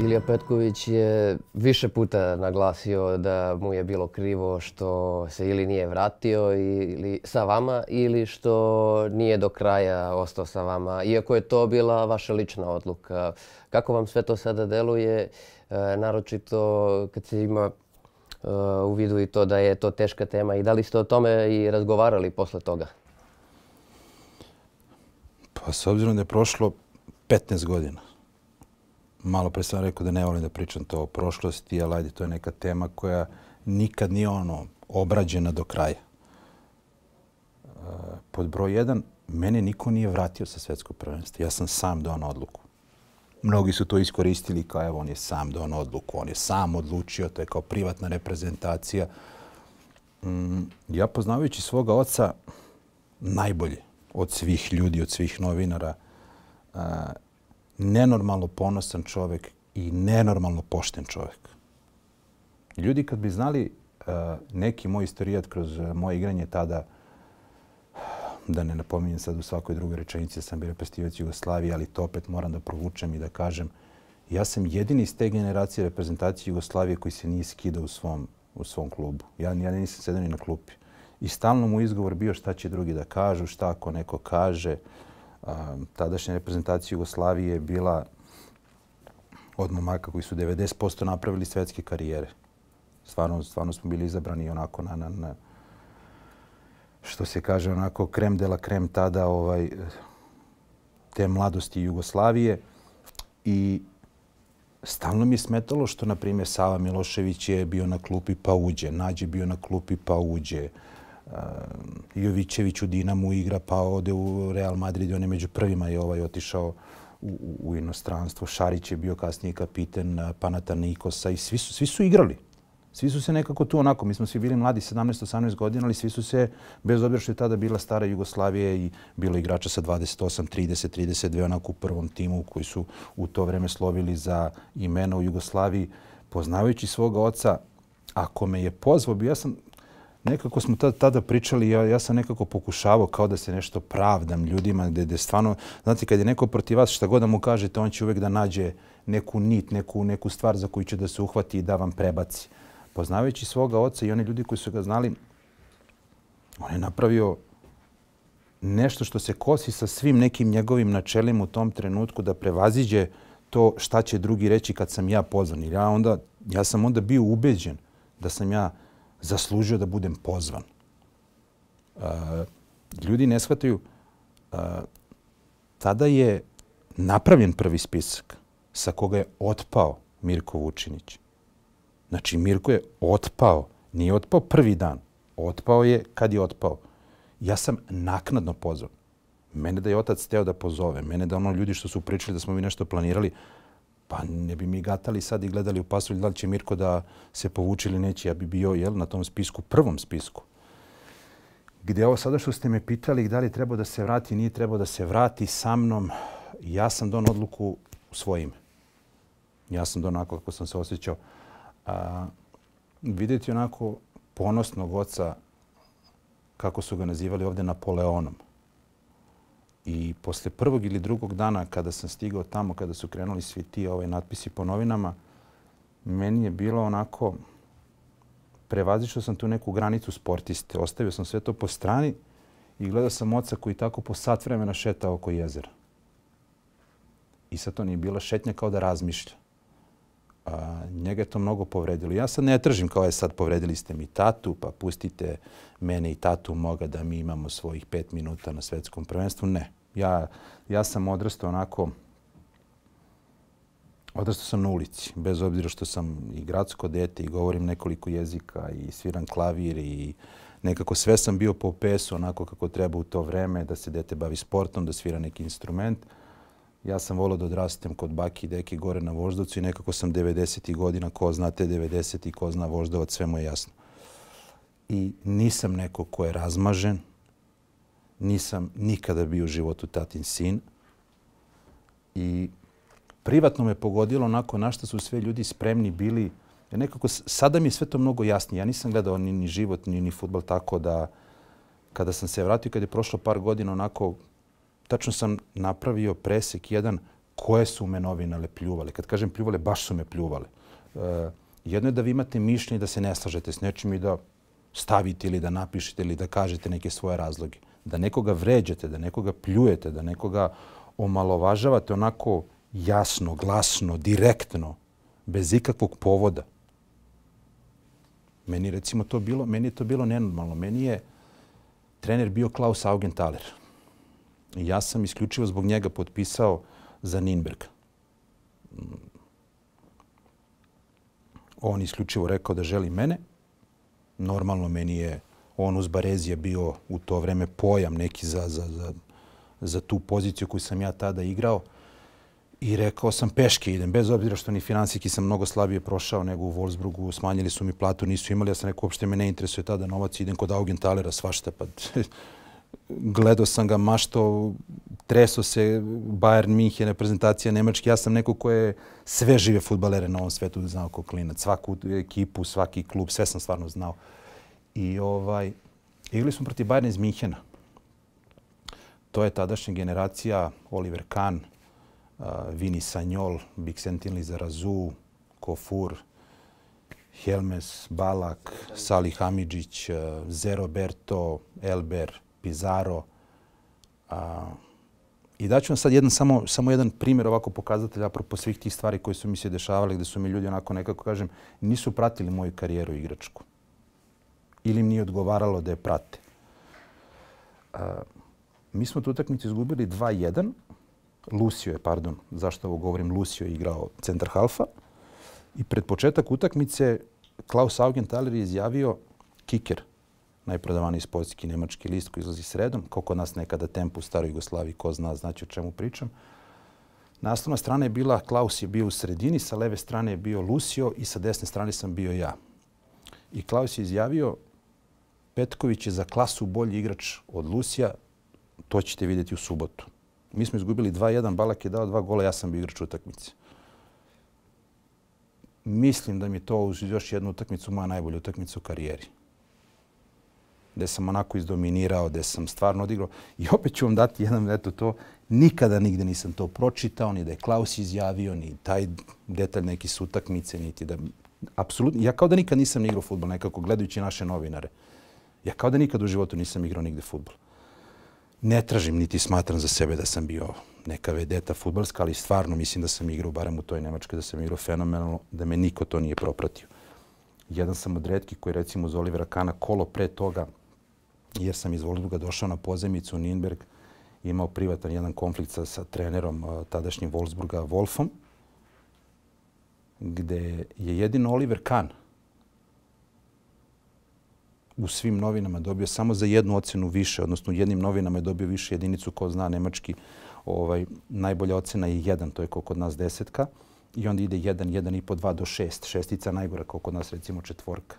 Ilija Petković je više puta naglasio da mu je bilo krivo što se ili nije vratio ili sa vama ili što nije do kraja ostao sa vama. Iako je to bila vaša lična odluka, kako vam sve to sada deluje, e, naročito kad se ima e, u vidu i to da je to teška tema i da li ste o tome i razgovarali posle toga? Pa s obzirom da je prošlo 15 godina, malo pre sam rekao da ne volim da pričam to o prošlosti, ali ajde, to je neka tema koja nikad nije ono obrađena do kraja. E, pod broj jedan, mene niko nije vratio sa svetskog prvenstva. Ja sam sam donao odluku. Mnogi su to iskoristili kao evo, on je sam donao odluku, on je sam odlučio, to je kao privatna reprezentacija. Mm, ja poznavajući svoga oca najbolje od svih ljudi, od svih novinara, e, nenormalno ponosan čovjek i nenormalno pošten čovjek. Ljudi kad bi znali eh, neki moj istorijat kroz eh, moje igranje tada, da ne napominjem sad u svakoj drugoj rečenici sam bio reprezentativac Jugoslavije, ali to opet moram da provučem i da kažem, ja sam jedini iz te generacije reprezentacije Jugoslavije koji se nije skidao u svom, u svom klubu. Ja, ja nisam sedan i na klupi. I stalno mu izgovor bio šta će drugi da kažu, šta ako neko kaže tadašnja reprezentacija Jugoslavije je bila od momaka koji su 90% napravili svetske karijere. Stvarno, stvarno smo bili izabrani onako na, na, na što se kaže onako krem dela krem tada ovaj, te mladosti Jugoslavije. I stalno mi smetalo što, na primjer, Sava Milošević je bio na klupi pa uđe, Nađe bio na klupi pa uđe. Ehm, Jovićević u Dinamu igra pa ode u Real Madrid i on je među prvima i ovaj otišao u, inostranstvo. Šarić je bio kasnije kapiten eh, Panata Nikosa i svi su, svi su igrali. Svi su se nekako tu onako, mi smo svi bili mladi 17-18 godina, ali svi su se, bez obzira što je tada bila stara Jugoslavije i bilo igrača sa 28, 30, 32, onako u prvom timu koji su u to vreme slovili za imena u Jugoslaviji, poznavajući svoga oca, ako me je pozvao, bio ja sam, nekako smo tada pričali, ja, ja sam nekako pokušavao kao da se nešto pravdam ljudima, gde, gde stvarno, znate, kad je neko protiv vas, šta god da mu kažete, on će uvek da nađe neku nit, neku, neku stvar za koju će da se uhvati i da vam prebaci. Poznavajući svoga oca i one ljudi koji su ga znali, on je napravio nešto što se kosi sa svim nekim njegovim načelima u tom trenutku da prevaziđe to šta će drugi reći kad sam ja pozvan. Ja, onda, ja sam onda bio ubeđen da sam ja uh, zaslužio da budem pozvan. E, ljudi ne shvataju, e, tada je napravljen prvi spisak sa koga je otpao Mirko Vučinić. Znači, Mirko je otpao, nije otpao prvi dan, otpao je kad je otpao. Ja sam naknadno pozvan. Mene da je otac teo da pozove, mene da ono ljudi što su pričali da smo mi nešto planirali, pa ne bi mi gatali sad i gledali u pasulj da li će Mirko da se povuče ili neće. Ja bi bio jel, na tom spisku, prvom spisku. Gde ovo sada što ste me pitali da li treba da se vrati, nije treba da se vrati sa mnom, ja sam don odluku u svoje Ja sam don onako kako sam se osjećao. A, videti onako ponosnog oca, kako su ga nazivali ovdje, Napoleonom. I posle prvog ili drugog dana kada sam stigao tamo, kada su krenuli svi ti ovaj natpisi po novinama, meni je bilo onako, prevazišao sam tu neku granicu sportiste, ostavio sam sve to po strani i gledao sam oca koji tako po sat vremena šeta oko jezera. I sad to nije bila šetnja kao da razmišlja. A, njega je to mnogo povredilo. Ja sad ne tržim kao je sad povredili ste mi tatu, pa pustite mene i tatu moga da mi imamo svojih pet minuta na svetskom prvenstvu. Ne. Ja, ja sam odrastao onako, odrastao sam na ulici, bez obzira što sam i gradsko dete i govorim nekoliko jezika i sviram klavir i nekako sve sam bio po pesu onako kako treba u to vreme, da se dete bavi sportom, da svira neki instrument. Ja sam volao da odrastem kod baki i deke gore na voždovcu i nekako sam 90-ih godina, ko zna te 90-ih, ko zna voždovac, sve mu je jasno. I nisam neko ko je razmažen, nisam nikada bio u životu tatin sin. I privatno me pogodilo onako na što su sve ljudi spremni bili. Jer nekako sada mi je sve to mnogo jasnije. Ja nisam gledao ni, život, ni, ni futbal tako da kada sam se vratio, kada je prošlo par godina onako, tačno sam napravio presek jedan koje su me novinale pljuvale. Kad kažem pljuvale, baš su me pljuvale. E, jedno je da vi imate mišljenje da se ne slažete s nečim i da stavite ili da napišete ili da kažete neke svoje razloge da nekoga vređate, da nekoga pljujete, da nekoga omalovažavate onako jasno, glasno, direktno, bez ikakvog povoda. Meni, recimo, to bilo, meni je to bilo nenormalno. Meni je trener bio Klaus Augenthaler. I ja sam isključivo zbog njega potpisao za Ninberg. On isključivo rekao da želi mene. Normalno meni je on uz Barez je bio u to vreme pojam neki za, za, za, za tu poziciju koju sam ja tada igrao. I rekao sam peške idem, bez obzira što ni financijski sam mnogo slabije prošao nego u Wolfsburgu, smanjili su mi platu, nisu imali, ja sam rekao, uopšte me ne interesuje tada novac, idem kod Augenthalera, svašta, pa gledao sam ga mašto, treso se Bayern München, prezentacija Nemačke. Ja sam neko koje sve žive futbalere na ovom svetu znao kao klinac. Svaku ekipu, svaki klub, sve sam stvarno znao. I ovaj, igrali smo protiv Bayern iz Minhena. To je tadašnja generacija Oliver Kahn, uh, Vini Sanjol, Big Sentin Lizarazu, Kofur, Helmes, Balak, Sali Hamidžić, uh, Zero Berto, Elber, Pizarro. Uh, I daću vam sad jedan, samo, samo jedan primjer ovako pokazatelj apropo svih tih stvari koje su mi se dešavali, gdje su mi ljudi onako nekako, kažem, nisu pratili moju karijeru igračku ili im nije odgovaralo da je prate. mi smo tu utakmicu izgubili 2-1. Lucio je, pardon, zašto ovo govorim, Lucio je igrao centar halfa. I pred početak utakmice Klaus Augenthaler je izjavio kiker, najprodavaniji sportski nemački list koji izlazi sredom, koliko nas nekada tempu u staroj Jugoslaviji, ko zna, znaći o čemu pričam. Naslovna strana je bila, Klaus je bio u sredini, sa leve strane je bio Lucio i sa desne strane sam bio ja. I Klaus je izjavio, Petković je za klasu bolji igrač od Lusija, to ćete vidjeti u subotu. Mi smo izgubili 2-1, Balak je dao dva gola, ja sam bio igrač utakmice. Mislim da mi je to uz još jednu utakmicu moja najbolja utakmica u karijeri. Gde sam onako izdominirao, gde sam stvarno odigrao. I opet ću vam dati jedan, eto to, nikada nigde nisam to pročitao, ni da je Klaus izjavio, ni taj detalj neki su utakmice, niti da... Apsolutno, ja kao da nikad nisam igrao futbol, nekako gledajući naše novinare. Ja kao da nikad u životu nisam igrao nigde futbol. Ne tražim niti smatram za sebe da sam bio neka vedeta futbalska, ali stvarno mislim da sam igrao, barem u toj Nemačkoj, da sam igrao fenomenalno, da me niko to nije propratio. Jedan sam od redki koji recimo uz Olivera Kana kolo pre toga, jer sam iz Wolfsburga došao na pozemicu u Nürnberg, imao privatan jedan konflikt sa, sa trenerom tadašnjim Wolfsburga, Wolfom, gde je jedino Oliver Kahn u svim novinama dobio samo za jednu ocenu više, odnosno u jednim novinama je dobio više jedinicu, ko zna nemački, ovaj, najbolja ocena je jedan, to je koliko od nas desetka, i onda ide jedan, jedan i po dva do šest, šestica najgora, koliko kod nas recimo četvorka.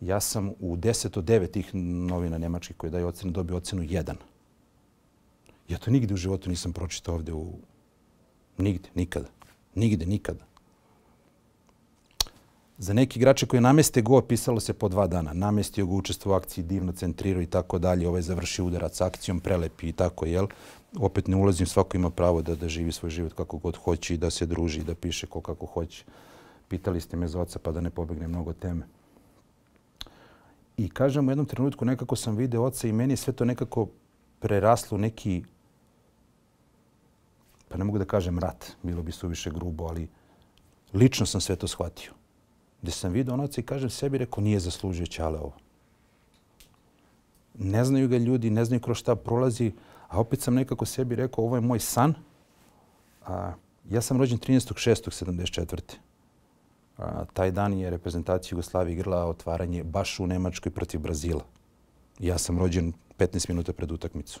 Ja sam u deset od devet tih novina nemački koje daju ocenu, dobio ocenu jedan. Ja to nigde u životu nisam pročitao ovdje. u... Nigde, nikada. Nigde, nikada. Za neki igrače koji nameste go, pisalo se po dva dana. Namestio ga učestvo u akciji, divno centrirao i tako dalje. Ovaj završio udarac akcijom, prelepi i tako, jel? Opet ne ulazim, svako ima pravo da, da živi svoj život kako god hoće i da se druži i da piše ko kako hoće. Pitali ste me za oca pa da ne pobegne mnogo teme. I kažem u jednom trenutku nekako sam video oca i meni je sve to nekako preraslo neki, pa ne mogu da kažem rat, bilo bi suviše grubo, ali lično sam sve to shvatio gdje sam vidio onac i kažem sebi, rekao, nije zaslužio ćale ovo. Ne znaju ga ljudi, ne znaju kroz šta prolazi, a opet sam nekako sebi rekao, ovo je moj san. A, ja sam rođen 13.6.74. Taj dan je reprezentacija Jugoslavije igrala otvaranje baš u Nemačkoj protiv Brazila. Ja sam rođen 15 minuta pred utakmicu.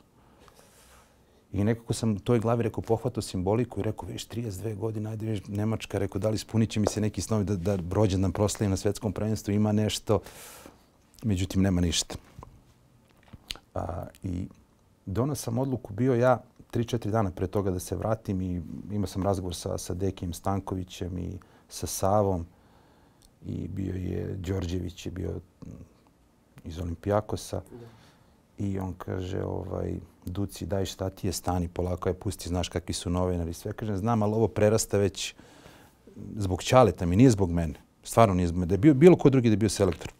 I nekako sam u toj glavi rekao, pohvatao simboliku i rekao, već 32 godine, ajde već Nemačka, rekao, da li ispunit će mi se neki snovi da, da brođen nam proslavim na svetskom prvenstvu, ima nešto, međutim, nema ništa. A, I donao sam odluku, bio ja 3-4 dana pre toga da se vratim i imao sam razgovor sa, sa Dekijem Stankovićem i sa Savom i bio je Đorđević, je bio iz Olimpijakosa. I on kaže, ovaj, Duci, daj šta ti je, stani polako, je pusti, znaš kakvi su novinari. Sve kaže, znam, ali ovo prerasta već zbog čaleta mi, nije zbog mene. Stvarno nije zbog mene. Da je bio, bilo ko drugi da je bio selektor.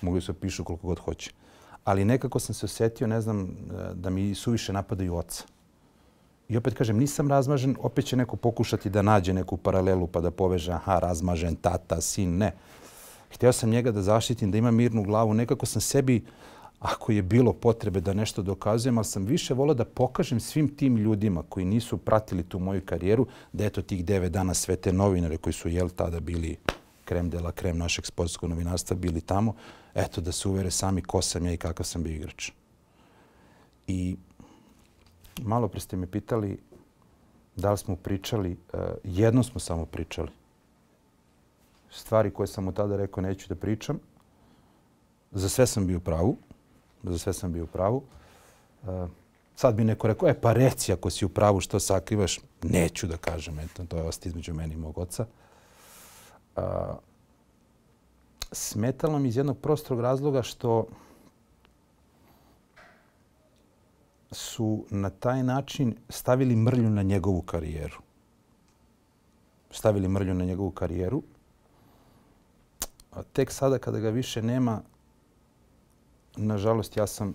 Mogli su pišu koliko god hoće. Ali nekako sam se osjetio, ne znam, da mi suviše napadaju oca. I opet kažem, nisam razmažen, opet će neko pokušati da nađe neku paralelu pa da poveže, aha, razmažen, tata, sin, ne. Htio sam njega da zaštitim, da ima mirnu glavu. Nekako sam sebi uh, ako je bilo potrebe da nešto dokazujem, ali sam više volao da pokažem svim tim ljudima koji nisu pratili tu moju karijeru, da eto tih devet dana sve te novinare koji su jel tada bili krem dela, krem našeg sportskog novinarstva, bili tamo, eto da se uvere sami ko sam ja i kakav sam bio igrač. I malo pre ste me pitali da li smo pričali, e, jedno smo samo pričali. Stvari koje sam mu tada rekao neću da pričam, za sve sam bio pravu, za sve sam bio u pravu. E, sad bi neko rekao, e pa reci ako si u pravu što sakrivaš, neću da kažem, eto, to je osti između meni i mog oca. E, smetalo mi iz jednog prostorog razloga što su na taj način stavili mrlju na njegovu karijeru. Stavili mrlju na njegovu karijeru. A Tek sada kada ga više nema, nažalost, ja sam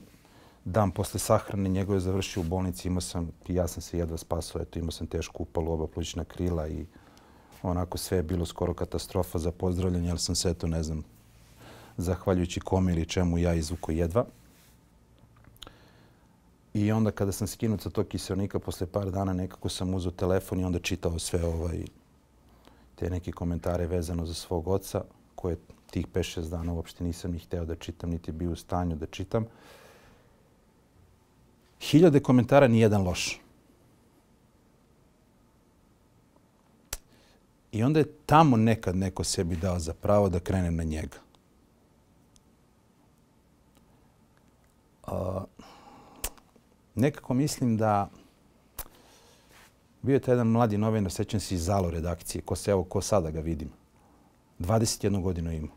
dan posle sahrane njegove završio u bolnici, imao sam, ja sam se jedva spasao, eto, imao sam tešku upalu oba plućna krila i onako sve je bilo skoro katastrofa za pozdravljanje, ali sam se, eto, ne znam, zahvaljujući kom ili čemu ja izvuko jedva. I onda kada sam skinut sa tog kiselnika, posle par dana nekako sam uzao telefon i onda čitao sve ovaj, te neke komentare vezano za svog oca koje tih 5-6 dana uopšte nisam ni hteo da čitam, niti bio u stanju da čitam. Hiljade komentara, nijedan loš. I onda je tamo nekad neko sebi dao za pravo da krenem na njega. Uh, nekako mislim da bio je to jedan mladi novinar, sećam se iz Zalo redakcije, ko se evo ko sada ga vidim. 21 godinu ima.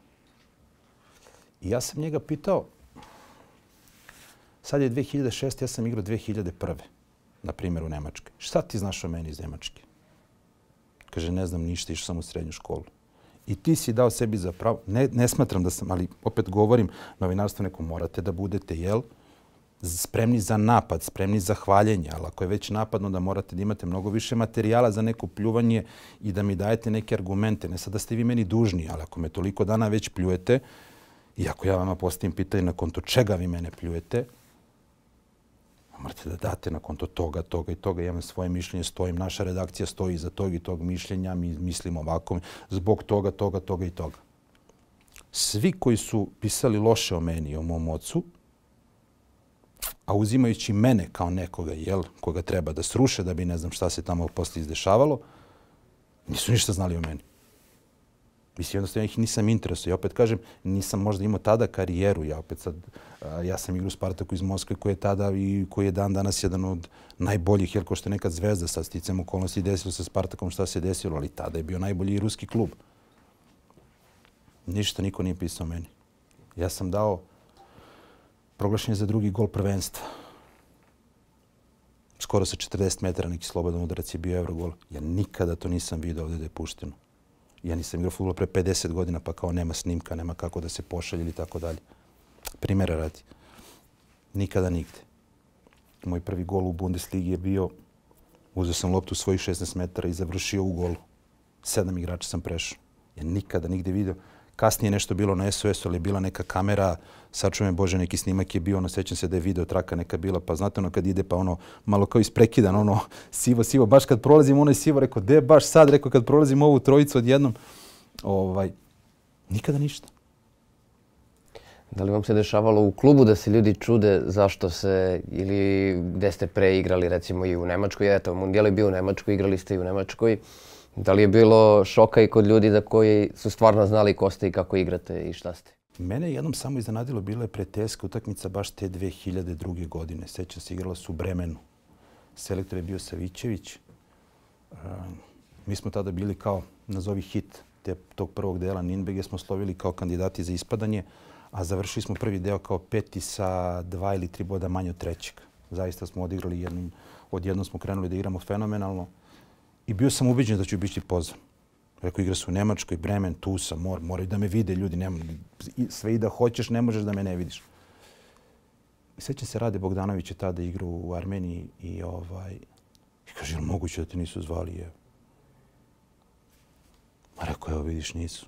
I ja sam njega pitao, sad je 2006, ja sam igrao 2001. na primjer u Nemačke. Šta ti znaš o meni iz Nemačke? Kaže, ne znam ništa, išao sam u srednju školu. I ti si dao sebi za pravo, ne, ne smatram da sam, ali opet govorim, novinarstvo nekom morate da budete, jel? Jel? spremni za napad, spremni za hvaljenje, ali ako je već napadno, da morate da imate mnogo više materijala za neko pljuvanje i da mi dajete neke argumente. Ne sad da ste vi meni dužni, ali ako me toliko dana već pljujete, i ako ja vama postavim pitanje na konto čega vi mene pljujete, morate da date na konto toga, toga i toga. Ja imam svoje mišljenje, stojim, naša redakcija stoji iza tog i tog mišljenja, mi mislimo ovako, zbog toga, toga, toga i toga. Svi koji su pisali loše o meni i o mom ocu, a uzimajući mene kao nekoga jel, koga treba da sruše, da bi ne znam šta se tamo posle izdešavalo, nisu ništa znali o meni. Mislim, jednostavno, ja ih nisam interesuo. Ja opet kažem, nisam možda imao tada karijeru. Ja opet sad, a, ja sam igrao Spartaku iz Moskve koji je tada i koji je dan danas jedan od najboljih, jer ko što je nekad zvezda sad sticam okolnosti desilo sa Spartakom šta se desilo, ali tada je bio najbolji ruski klub. Ništa niko nije pisao meni. Ja sam dao proglašen je za drugi gol prvenstva. Skoro sa 40 metara neki slobodan udarac je bio evrogol. Ja nikada to nisam vidio ovdje da je pušteno. Ja nisam igrao futbola pre 50 godina, pa kao nema snimka, nema kako da se pošalje ili tako dalje. Primera radi. Nikada nigde. Moj prvi gol u Bundesligi je bio, uzeo sam loptu svojih 16 metara i završio u golu. Sedam igrača sam prešao. Ja nikada nigde vidio kasnije nešto bilo na SOS, ali je bila neka kamera, sačuvam Bože, neki snimak je bio, ono, sećam se da je video traka neka bila, pa znate ono kad ide, pa ono, malo kao isprekidan, ono, sivo, sivo, baš kad prolazim, ono je sivo, rekao, de, baš sad, rekao, kad prolazim ovu trojicu odjednom, ovaj, nikada ništa. Da li vam se dešavalo u klubu da se ljudi čude zašto se ili gde ste preigrali recimo i u Nemačkoj, eto, Mundijal je bio u Nemačkoj, igrali ste i u Nemačkoj. Da li je bilo šoka i kod ljudi da koji su stvarno znali ko ste i kako igrate i šta ste? Mene je jednom samo iznadilo bila je preteska utakmica baš te 2002. godine. Sećam se, igrala su u Bremenu. Selektor je bio Savićević. E, mi smo tada bili kao, nazovi hit te, tog prvog dela Ninbege, smo slovili kao kandidati za ispadanje, a završili smo prvi deo kao peti sa dva ili tri boda manje od trećeg. Zaista smo odigrali jednom, odjednom smo krenuli da igramo fenomenalno. I bio sam ubiđen da ću biti pozvan. Rekao, igra se u Nemačkoj, Bremen, tu sam, mor, moraju da me vide ljudi. Nema, sve i da hoćeš, ne možeš da me ne vidiš. Sećam se Rade Bogdanović je tada igrao u Armeniji i ovaj... I kaže, je li moguće da te nisu zvali? Je. Ma rekao, evo vidiš, nisu.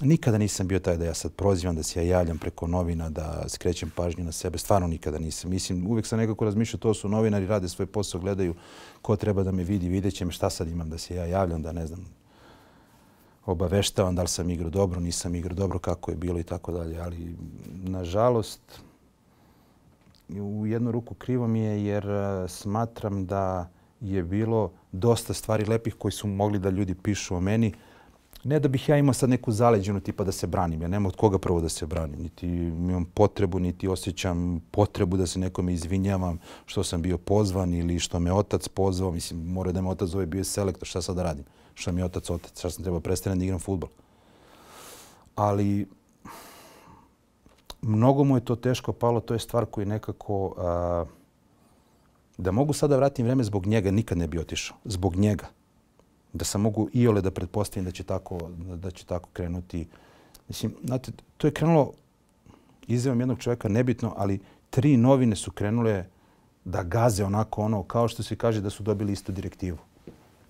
Nikada nisam bio taj da ja sad prozivam, da se ja javljam preko novina, da skrećem pažnju na sebe. Stvarno nikada nisam. Mislim, uvijek sam nekako razmišljao, to su novinari, rade svoj posao, gledaju ko treba da me vidi, vidjet će me šta sad imam da se ja javljam, da ne znam, obaveštavam da li sam igrao dobro, nisam igrao dobro, kako je bilo i tako dalje. Ali, nažalost, u jednu ruku krivo mi je jer e, smatram da je bilo dosta stvari lepih koji su mogli da ljudi pišu o meni, ne da bih ja imao sad neku zaleđenu tipa da se branim. Ja nemam od koga prvo da se branim. Niti imam potrebu, niti osjećam potrebu da se nekome izvinjavam što sam bio pozvan ili što me otac pozvao. Mislim, mora da me otac zove bio selektor. Šta sad da radim? Što mi je otac otac? Šta sam trebao prestane da igram futbol? Ali mnogo mu je to teško palo. To je stvar koji nekako... da mogu sada vratim vreme zbog njega, nikad ne bi otišao. Zbog njega da sam mogu i ole da pretpostavim da će tako, da će tako krenuti. Mislim, znate, to je krenulo izjavom jednog čovjeka nebitno, ali tri novine su krenule da gaze onako ono, kao što se kaže da su dobili istu direktivu.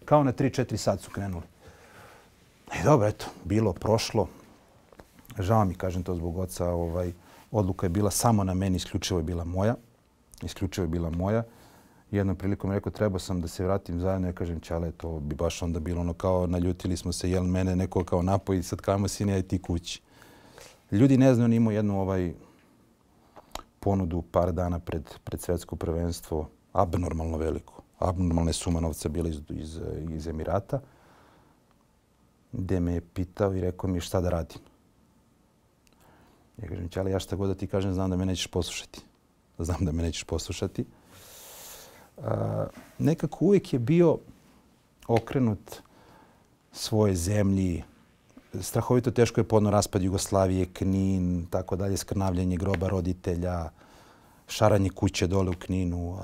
Kao na 3-4 sat su krenuli. E dobro, eto, bilo, prošlo. Žao mi, kažem to zbog oca, ovaj, odluka je bila samo na meni, isključivo je bila moja. Isključivo je bila moja jednom prilikom rekao treba sam da se vratim zajedno. Ja kažem Čale, to bi baš onda bilo ono kao naljutili smo se, jel mene neko kao napoji, sad kajmo sine, aj ti kući. Ljudi ne znaju, on imao jednu ovaj ponudu par dana pred, pred svetsko prvenstvo, abnormalno veliko. Abnormalne suma novca bila iz, iz, iz Emirata, gde me je pitao i rekao mi šta da radim. Ja kažem, Ćale, ja šta god da ti kažem, znam da me nećeš poslušati. Znam da me nećeš poslušati nekako uvijek je bio okrenut svoje zemlji. Strahovito teško je podno raspad Jugoslavije, Knin, tako dalje, skrnavljanje groba roditelja, šaranje kuće dole u Kninu.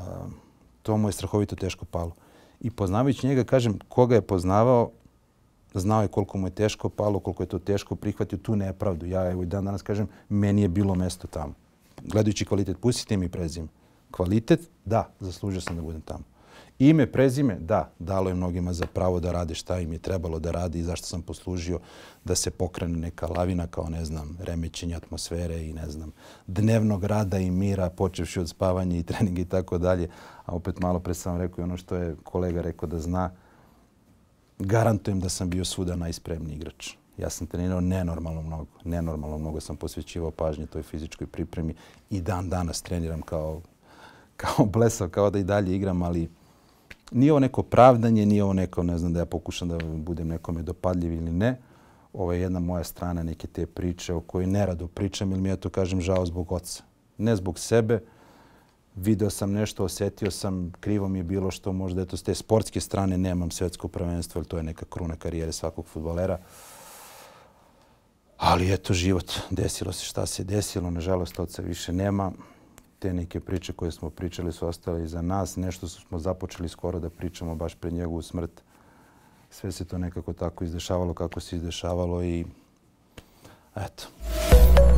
to mu je strahovito teško palo. I poznavajući njega, kažem, koga je poznavao, znao je koliko mu je teško palo, koliko je to teško prihvatio tu nepravdu. Ja evo i dan danas kažem, meni je bilo mesto tamo. Gledajući kvalitet, pustite mi prezime kvalitet, da, zaslužio sam da budem tamo. Ime, prezime, da, dalo je mnogima za pravo da rade šta im je trebalo da radi i zašto sam poslužio da se pokrene neka lavina kao, ne znam, remećenje atmosfere i, ne znam, dnevnog rada i mira, počevši od spavanja i treninga i tako dalje. A opet malo pre sam rekao i ono što je kolega rekao da zna, garantujem da sam bio svuda najspremniji igrač. Ja sam trenirao nenormalno mnogo, nenormalno mnogo sam posvećivao pažnje toj fizičkoj pripremi i dan danas treniram kao kao blesao, kao da i dalje igram, ali nije ovo neko pravdanje, nije ovo neko, ne znam, da ja pokušam da budem nekom je dopadljiv ili ne. Ovo je jedna moja strana neke te priče o kojoj nerado pričam ili mi ja to kažem žao zbog oca. Ne zbog sebe. Video sam nešto, osjetio sam, krivo mi je bilo što možda eto, s te sportske strane nemam svjetsko prvenstvo, jer to je neka kruna karijere svakog futbolera. Ali eto, život, desilo se šta se desilo, nažalost, oca više nema te neke priče koje smo pričali su ostale iza nas. Nešto smo započeli skoro da pričamo baš pred njegovu smrt. Sve se to nekako tako izdešavalo kako se izdešavalo i eto.